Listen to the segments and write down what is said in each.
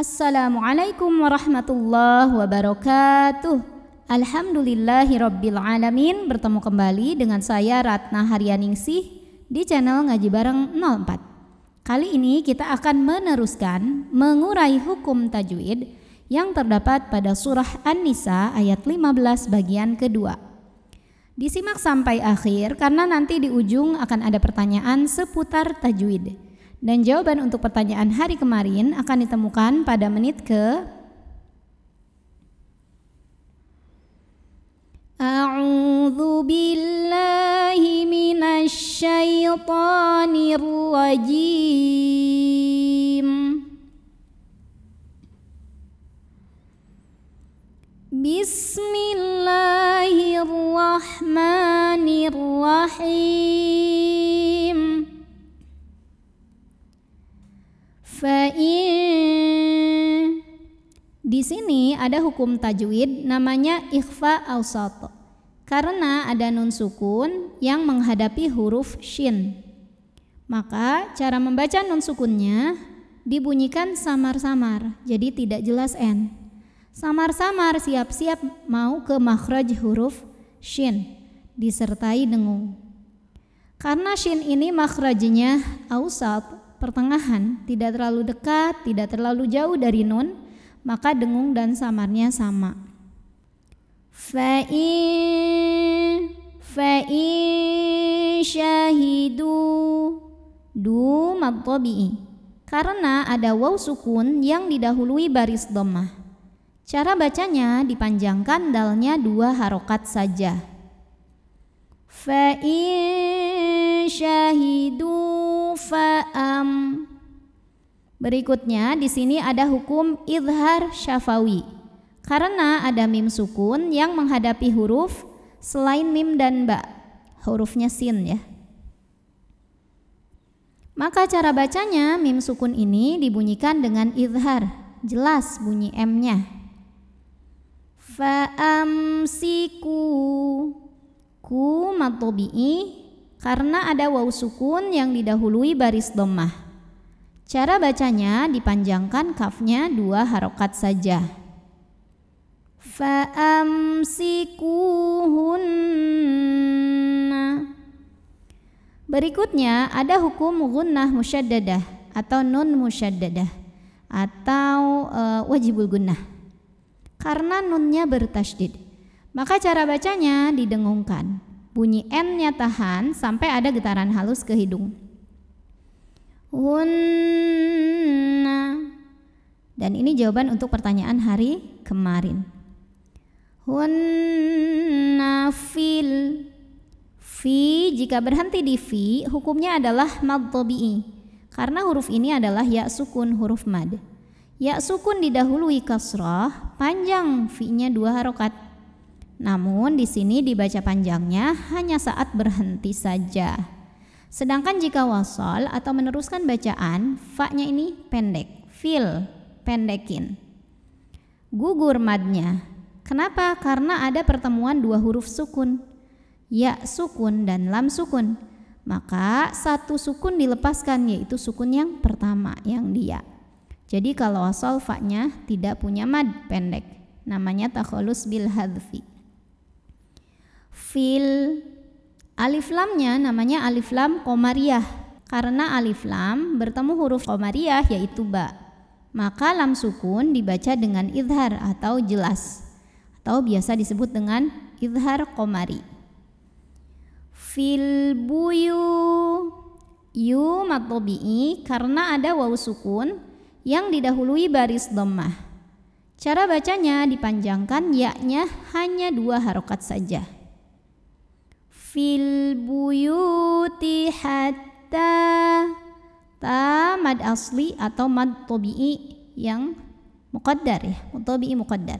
Assalamualaikum warahmatullahi wabarakatuh. Alhamdulillahi Rabbil Alamin Bertemu kembali dengan saya Ratna Haryaningsih Di channel Ngaji Bareng 04 Kali ini kita akan meneruskan Mengurai hukum tajwid Yang terdapat pada surah An-Nisa Ayat 15 bagian kedua Disimak sampai akhir Karena nanti di ujung akan ada pertanyaan seputar tajwid dan jawaban untuk pertanyaan hari kemarin akan ditemukan pada menit ke A'udzu billahi minasy syaithanir rajim fa'in di sini ada hukum tajwid namanya ikhfa awsat karena ada nun sukun yang menghadapi huruf shin. Maka cara membaca nun sukunnya dibunyikan samar-samar, jadi tidak jelas n. Samar-samar siap-siap mau ke makhraj huruf shin disertai dengung. Karena shin ini makhrajnya ausat, pertengahan, tidak terlalu dekat, tidak terlalu jauh dari nun, maka dengung dan samarnya sama. Fa'i fa'i syahidu du matobi'i Karena ada waw sukun yang didahului baris domah. Cara bacanya dipanjangkan dalnya dua harokat saja. Fa'in syahidu fa berikutnya di sini ada hukum idhar syafawi. Karena ada mim sukun yang menghadapi huruf selain mim dan ba. Hurufnya sin ya. Maka cara bacanya mim sukun ini dibunyikan dengan idhar. Jelas bunyi M-nya. Fa'amsiku ku matobi'i karena ada waw sukun yang didahului baris domah. Cara bacanya dipanjangkan kafnya dua harokat saja. Fa'amsikuhunna Berikutnya ada hukum gunnah musyaddadah atau nun musyaddadah atau e, wajibul gunnah. Karena nunnya bertasydid, maka cara bacanya didengungkan. Bunyi N-nya tahan sampai ada getaran halus ke hidung. Hunna. Dan ini jawaban untuk pertanyaan hari kemarin. Hunna fil. Fi jika berhenti di fi hukumnya adalah mad Karena huruf ini adalah ya sukun huruf mad. Ya sukun didahului kasrah, panjang fi-nya dua harokat. Namun di sini dibaca panjangnya hanya saat berhenti saja. Sedangkan jika wasol atau meneruskan bacaan, fa-nya ini pendek. Fil, pendekin. Gugur madnya. Kenapa? Karena ada pertemuan dua huruf sukun. Ya sukun dan lam sukun. Maka satu sukun dilepaskan yaitu sukun yang pertama yang dia. Jadi kalau wasol fa-nya tidak punya mad pendek. Namanya takholus bil hadfi fil alif lamnya namanya alif lam komariah karena alif lam bertemu huruf komariah yaitu ba maka lam sukun dibaca dengan idhar atau jelas atau biasa disebut dengan idhar komari fil buyu yu matobi'i karena ada waw sukun yang didahului baris domah cara bacanya dipanjangkan yaknya hanya dua harokat saja fil buyuti hatta ta mad asli atau mad tobi'i yang muqaddar ya tobi'i muqaddar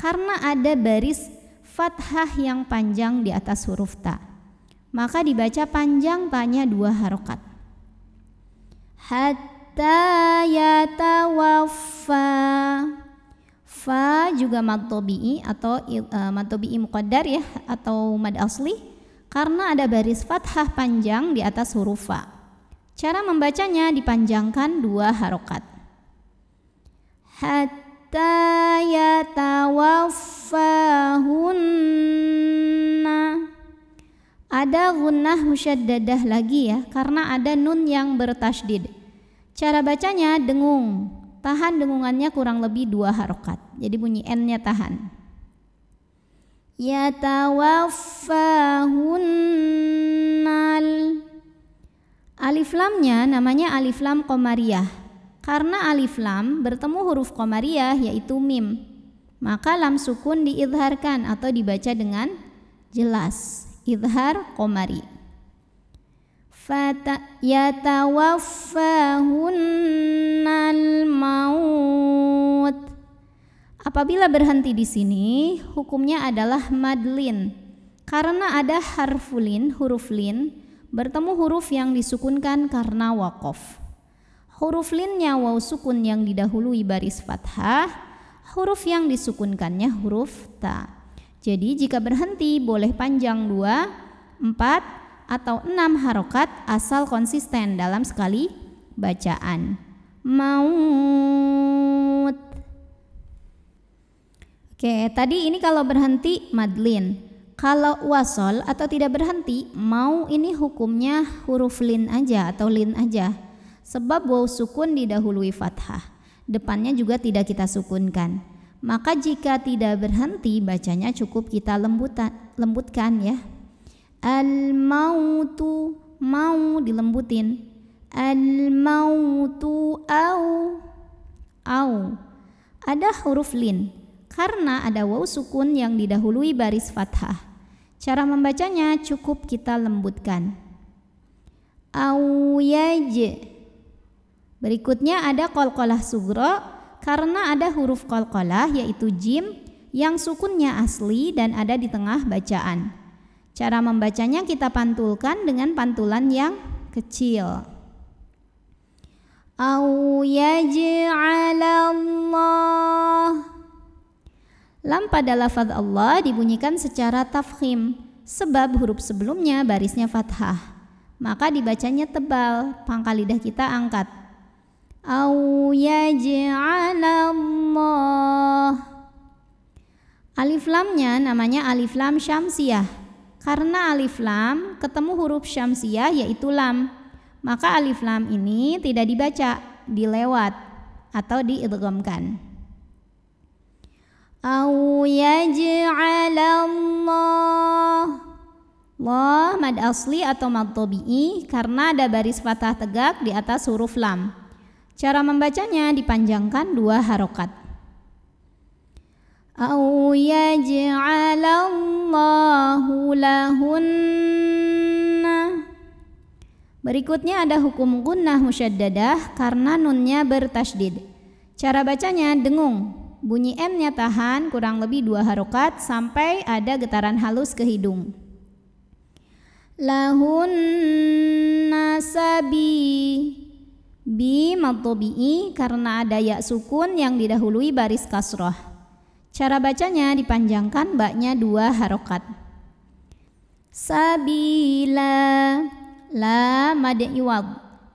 karena ada baris fathah yang panjang di atas huruf ta maka dibaca panjang tanya dua harokat hatta yatawaffa fa juga mad tobi'i atau uh, mad tobi'i muqaddar ya atau mad asli karena ada baris fathah panjang di atas huruf fa. Cara membacanya dipanjangkan dua harokat. Hatta yatawaffahunna Ada gunnah musyaddadah lagi ya, karena ada nun yang bertashdid. Cara bacanya dengung, tahan dengungannya kurang lebih dua harokat. Jadi bunyi N-nya tahan yatawaffahunnal Alif lamnya namanya alif lam komariah karena alif lam bertemu huruf komariah yaitu mim maka lam sukun diidharkan atau dibaca dengan jelas idhar komari fata yatawaffahunnal maut Apabila berhenti di sini, hukumnya adalah madlin. Karena ada harfulin, huruf lin, bertemu huruf yang disukunkan karena wakof. Huruf linnya waw sukun yang didahului baris fathah, huruf yang disukunkannya huruf ta. Jadi jika berhenti boleh panjang dua, empat atau enam harokat asal konsisten dalam sekali bacaan. Mau Oke, tadi ini kalau berhenti madlin. Kalau wasol atau tidak berhenti, mau ini hukumnya huruf lin aja atau lin aja. Sebab waw sukun didahului fathah. Depannya juga tidak kita sukunkan. Maka jika tidak berhenti, bacanya cukup kita lembutan, lembutkan ya. Al-mautu, mau dilembutin. Al-mautu au. Au. Ada huruf lin karena ada waw sukun yang didahului baris fathah. Cara membacanya cukup kita lembutkan. Awyaj. Berikutnya ada kolkolah sugro karena ada huruf kolkolah yaitu jim yang sukunnya asli dan ada di tengah bacaan. Cara membacanya kita pantulkan dengan pantulan yang kecil. Au allah Lam pada lafaz Allah dibunyikan secara tafkhim sebab huruf sebelumnya barisnya fathah. Maka dibacanya tebal, pangkal lidah kita angkat. Au yaj'alallah. Alif lamnya namanya alif lam syamsiah. Karena alif lam ketemu huruf syamsiah yaitu lam. Maka alif lam ini tidak dibaca, dilewat atau diidghamkan. Au يجعل الله Allah mad asli atau mad tabi'i karena ada baris fathah tegak di atas huruf lam. Cara membacanya dipanjangkan dua harokat. Au yaj'alallahu lahunna Berikutnya ada hukum gunnah musyaddadah karena nunnya bertasydid. Cara bacanya dengung, Bunyi M-nya tahan kurang lebih dua harokat sampai ada getaran halus ke hidung. Lahun nasabi bi matobi'i karena ada ya sukun yang didahului baris kasroh. Cara bacanya dipanjangkan baknya dua harokat. Sabila la madiwad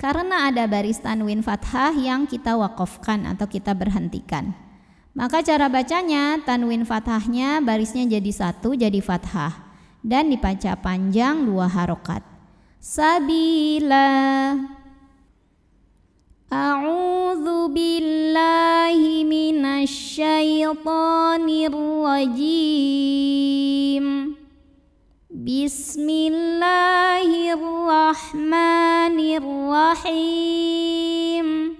karena ada baris tanwin fathah yang kita wakofkan atau kita berhentikan. Maka cara bacanya tanwin fathahnya barisnya jadi satu jadi fathah dan dibaca panjang dua harokat. Sabila A'udzu billahi minasyaitonir rajim Bismillahirrahmanirrahim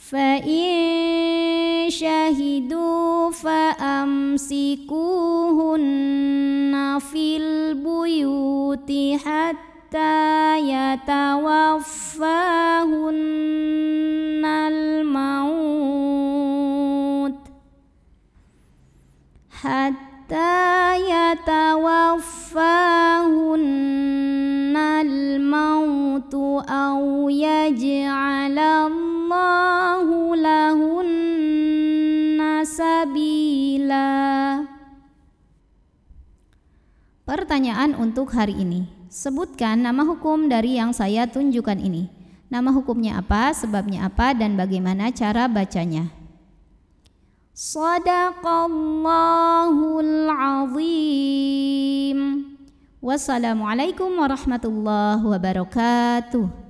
Fa'in شهدوا فأمسكوهن في البيوت حتى يتوفاهن الموت حتى يتوفاهن الموت أو يجعل الله Pertanyaan untuk hari ini. Sebutkan nama hukum dari yang saya tunjukkan ini. Nama hukumnya apa, sebabnya apa, dan bagaimana cara bacanya. Sadaqallahul azim. Wassalamualaikum warahmatullahi wabarakatuh.